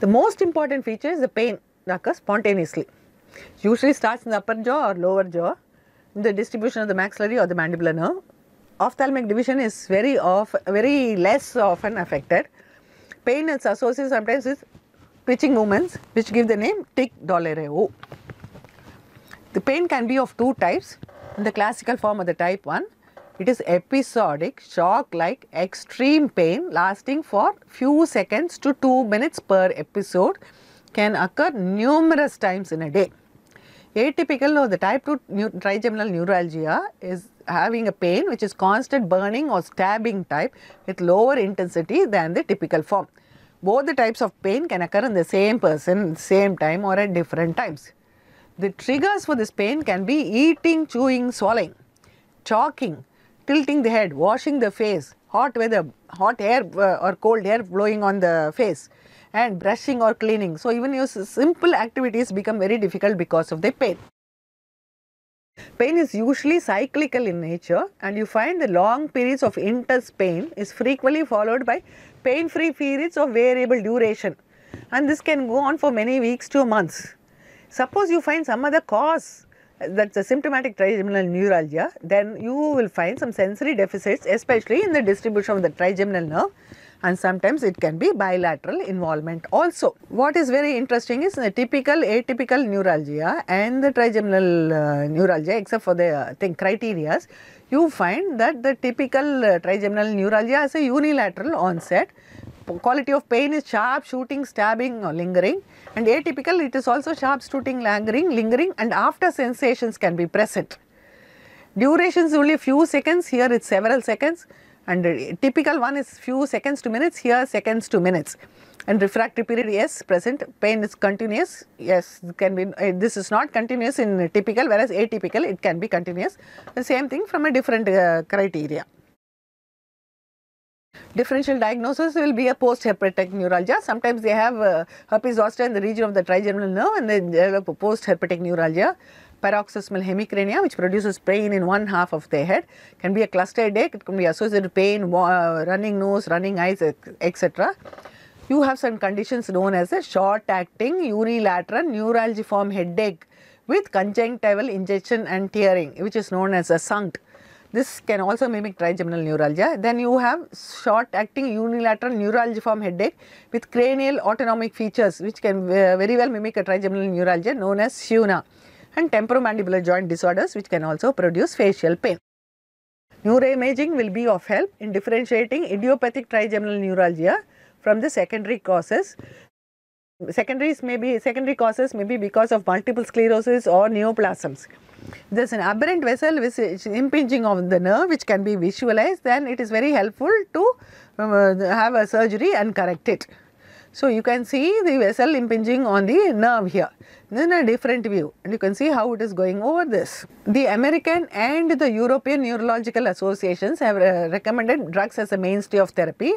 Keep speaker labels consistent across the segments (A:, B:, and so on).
A: The most important feature is the pain that uh, occurs spontaneously. It usually starts in the upper jaw or lower jaw in the distribution of the maxillary or the mandibular nerve. Ophthalmic division is very off, very less often affected. Pain is associated sometimes with twitching movements which give the name tic doloreo. The pain can be of two types. In the classical form of the type 1, it is episodic shock like extreme pain lasting for few seconds to 2 minutes per episode can occur numerous times in a day. Atypical or the type 2 trigeminal neuralgia is having a pain which is constant burning or stabbing type with lower intensity than the typical form. Both the types of pain can occur in the same person, same time or at different times. The triggers for this pain can be eating, chewing, swallowing, choking, tilting the head, washing the face, hot weather, hot air uh, or cold air blowing on the face and brushing or cleaning. So, even your simple activities become very difficult because of the pain. Pain is usually cyclical in nature and you find the long periods of intense pain is frequently followed by pain-free periods of variable duration and this can go on for many weeks to months. Suppose you find some other cause that's a symptomatic trigeminal neuralgia, then you will find some sensory deficits, especially in the distribution of the trigeminal nerve and sometimes it can be bilateral involvement also. What is very interesting is the typical atypical neuralgia and the trigeminal uh, neuralgia except for the uh, thing criterias, you find that the typical uh, trigeminal neuralgia has a unilateral onset quality of pain is sharp, shooting, stabbing or lingering and atypical it is also sharp, shooting, lingering, lingering and after sensations can be present. Duration is only few seconds, here it's several seconds and typical one is few seconds to minutes, here seconds to minutes and refractory period yes present pain is continuous yes can be uh, this is not continuous in typical whereas atypical it can be continuous the same thing from a different uh, criteria differential diagnosis will be a post-herpetic neuralgia. Sometimes they have uh, herpes zoster in the region of the trigeminal nerve and they develop a post-herpetic neuralgia. Paroxysmal hemicrania, which produces pain in one half of their head, can be a cluster headache, it can be associated with pain, uh, running nose, running eyes, etc. You have some conditions known as a short-acting unilateral neuralgiform headache with conjunctival injection and tearing, which is known as a sunk. This can also mimic trigeminal neuralgia. Then you have short acting unilateral neuralgiform headache with cranial autonomic features which can uh, very well mimic a trigeminal neuralgia known as SHUNA and temporomandibular joint disorders which can also produce facial pain. Neuroimaging will be of help in differentiating idiopathic trigeminal neuralgia from the secondary causes Secondaries may be secondary causes may be because of multiple sclerosis or neoplasms. There is an aberrant vessel which is impinging on the nerve which can be visualized then it is very helpful to um, uh, have a surgery and correct it. So, you can see the vessel impinging on the nerve here Then a different view and you can see how it is going over this. The American and the European neurological associations have uh, recommended drugs as a mainstay of therapy.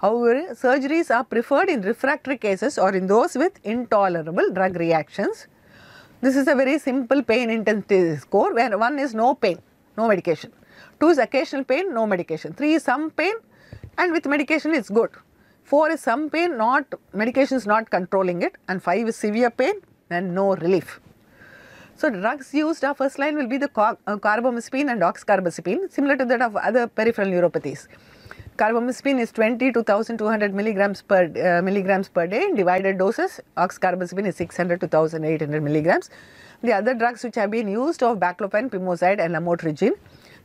A: However, surgeries are preferred in refractory cases or in those with intolerable drug reactions. This is a very simple pain intensity score where one is no pain, no medication. Two is occasional pain, no medication. Three is some pain and with medication it's good. 4 is some pain, not medication is not controlling it and 5 is severe pain and no relief. So drugs used our first line will be the uh, carbamazepine and oxcarbazepine similar to that of other peripheral neuropathies. Carbamazepine is 20 to 1200 milligrams per uh, milligrams per day in divided doses. Oxcarbazepine is 600 to 1800 milligrams. The other drugs which have been used are baclofen, pimozide and lamotrigine.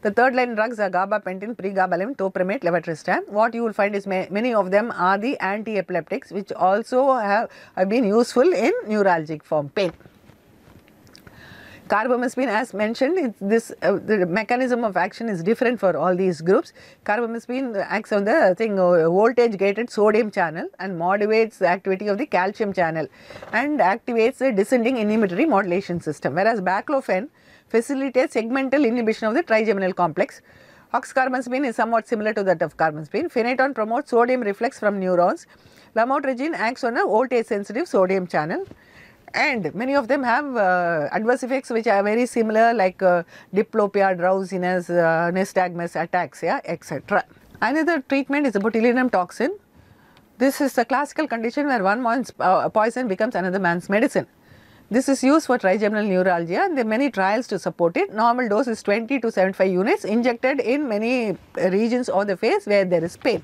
A: The third line drugs are gabapentin, pregabalin, topramate, levetiracetam. What you will find is many of them are the anti-epileptics which also have, have been useful in neuralgic form pain carbamazepine as mentioned this uh, the mechanism of action is different for all these groups carbamazepine acts on the thing uh, voltage gated sodium channel and modulates the activity of the calcium channel and activates the descending inhibitory modulation system whereas baclofen facilitate segmental inhibition of the trigeminal complex. spin is somewhat similar to that of carbamazepine. Phenytoin promotes sodium reflex from neurons. Lamotrigine acts on a voltage sensitive sodium channel and many of them have uh, adverse effects which are very similar like uh, diplopia, drowsiness, uh, nystagmus, ataxia, etc. Another treatment is botulinum toxin. This is a classical condition where one man's uh, poison becomes another man's medicine. This is used for trigeminal neuralgia and there are many trials to support it. Normal dose is 20 to 75 units injected in many regions of the face where there is pain.